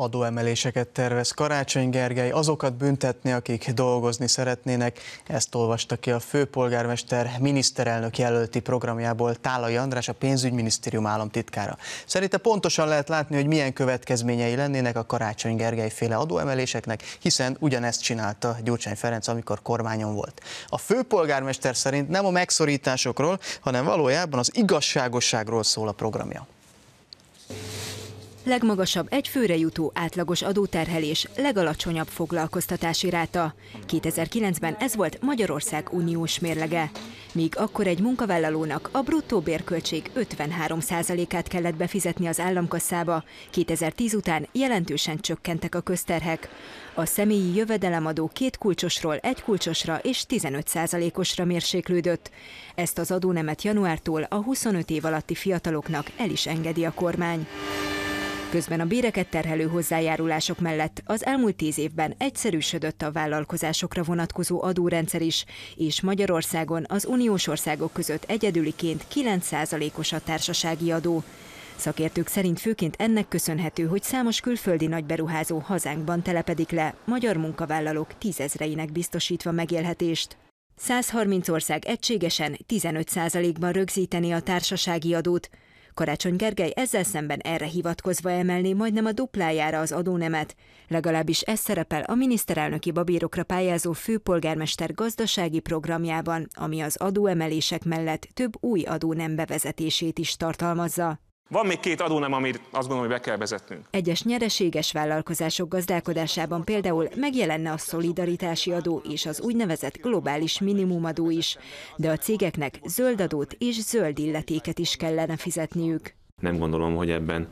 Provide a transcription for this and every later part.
adóemeléseket tervez Karácsony Gergely, azokat büntetni, akik dolgozni szeretnének. Ezt olvasta ki a főpolgármester miniszterelnök jelölti programjából Tálai András, a pénzügyminisztérium államtitkára. Szerinte pontosan lehet látni, hogy milyen következményei lennének a Karácsony Gergely féle adóemeléseknek, hiszen ugyanezt csinálta Gyurcsány Ferenc, amikor kormányon volt. A főpolgármester szerint nem a megszorításokról, hanem valójában az igazságosságról szól a programja. Legmagasabb egy főre jutó átlagos adóterhelés, legalacsonyabb foglalkoztatási ráta. 2009-ben ez volt Magyarország uniós mérlege. Míg akkor egy munkavállalónak a bruttó bérköltség 53%-át kellett befizetni az államkasszába, 2010 után jelentősen csökkentek a közterhek. A személyi jövedelemadó két kulcsosról egy kulcsosra és 15%-osra mérséklődött. Ezt az adónemet januártól a 25 év alatti fiataloknak el is engedi a kormány. Közben a béreket terhelő hozzájárulások mellett az elmúlt tíz évben egyszerűsödött a vállalkozásokra vonatkozó adórendszer is, és Magyarországon az uniós országok között egyedüliként 9%-os a társasági adó. Szakértők szerint főként ennek köszönhető, hogy számos külföldi nagyberuházó hazánkban telepedik le, magyar munkavállalók tízezreinek biztosítva megélhetést. 130 ország egységesen 15%-ban rögzíteni a társasági adót, Karácsony Gergely ezzel szemben erre hivatkozva emelné majdnem a duplájára az adónemet. Legalábbis ez szerepel a miniszterelnöki babírokra pályázó főpolgármester gazdasági programjában, ami az adóemelések mellett több új adónem bevezetését is tartalmazza. Van még két adónem, amit azt gondolom, hogy be kell vezetnünk. Egyes nyereséges vállalkozások gazdálkodásában például megjelenne a szolidaritási adó és az úgynevezett globális minimumadó is, de a cégeknek zöld adót és zöld illetéket is kellene fizetniük. Nem gondolom, hogy ebben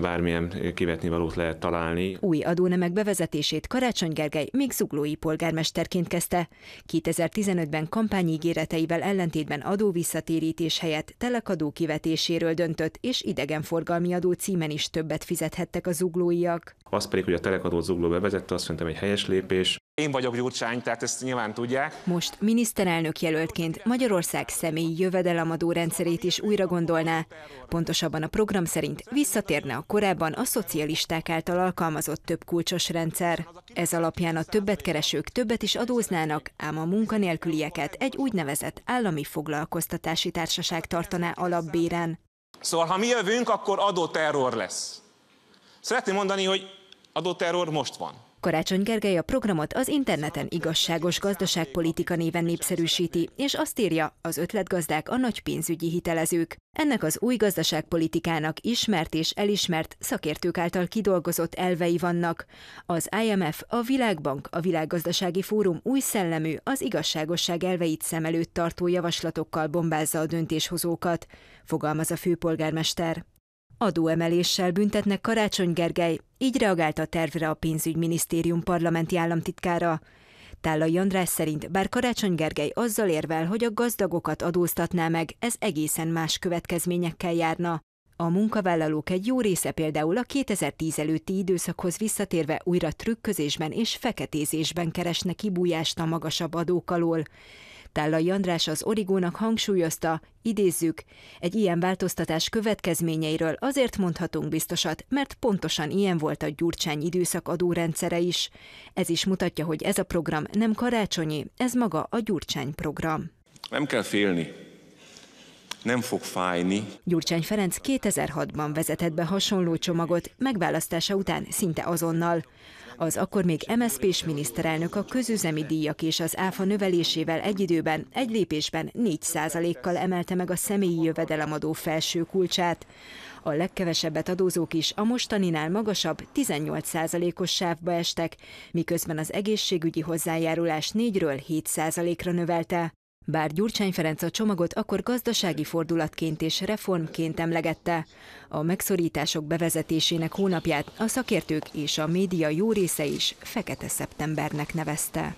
bármilyen kivetni valót lehet találni. Új adónemek bevezetését Karácsony Gergely még zuglói polgármesterként kezdte. 2015-ben kampányígéreteivel ellentétben adóvisszatérítés helyett telekadó kivetéséről döntött, és idegenforgalmi adó címen is többet fizethettek a zuglóiak. Az pedig, hogy a telekadó zugló bevezette, azt szerintem egy helyes lépés. Én vagyok Gyurcsány, tehát ezt nyilván tudják. Most miniszterelnök jelöltként Magyarország személyi jövedelemadó rendszerét is újra gondolná. Pontosabban a program szerint visszatérne a korábban a szocialisták által alkalmazott több kulcsos rendszer. Ez alapján a többet keresők többet is adóznának, ám a munkanélkülieket egy úgynevezett állami foglalkoztatási társaság tartaná alapbéren. Szóval, ha mi jövünk, akkor adóterror lesz. Szeretném mondani, hogy adóterror most van. Karácsony Gergely a programot az interneten igazságos gazdaságpolitika néven népszerűsíti, és azt írja, az ötletgazdák a nagy pénzügyi hitelezők. Ennek az új gazdaságpolitikának ismert és elismert szakértők által kidolgozott elvei vannak. Az IMF, a Világbank, a Világgazdasági Fórum új szellemű, az igazságosság elveit szem előtt tartó javaslatokkal bombázza a döntéshozókat, fogalmaz a főpolgármester. Adóemeléssel büntetnek Karácsony Gergely, így reagált a tervre a pénzügyminisztérium parlamenti államtitkára. Tállai András szerint, bár Karácsony Gergely azzal érvel, hogy a gazdagokat adóztatná meg, ez egészen más következményekkel járna. A munkavállalók egy jó része például a 2010 előtti időszakhoz visszatérve újra trükközésben és feketézésben keresne kibújást a magasabb adók alól. Tállai András az Origónak hangsúlyozta, idézzük, egy ilyen változtatás következményeiről azért mondhatunk biztosat, mert pontosan ilyen volt a Gyurcsány időszak adórendszere is. Ez is mutatja, hogy ez a program nem karácsonyi, ez maga a Gyurcsány program. Nem kell félni nem fog fájni. Gyurcsány Ferenc 2006-ban vezetett be hasonló csomagot, megválasztása után szinte azonnal. Az akkor még MSZP s miniszterelnök a közüzemi díjak és az áfa növelésével egy időben, egy lépésben 4%-kal emelte meg a személyi jövedelemadó felső kulcsát. A legkevesebbet adózók is a mostaninál magasabb 18%-os sávba estek, miközben az egészségügyi hozzájárulás 4-ről 7%-ra növelte. Bár Gyurcsány Ferenc a csomagot akkor gazdasági fordulatként és reformként emlegette, a megszorítások bevezetésének hónapját a szakértők és a média jó része is Fekete Szeptembernek nevezte.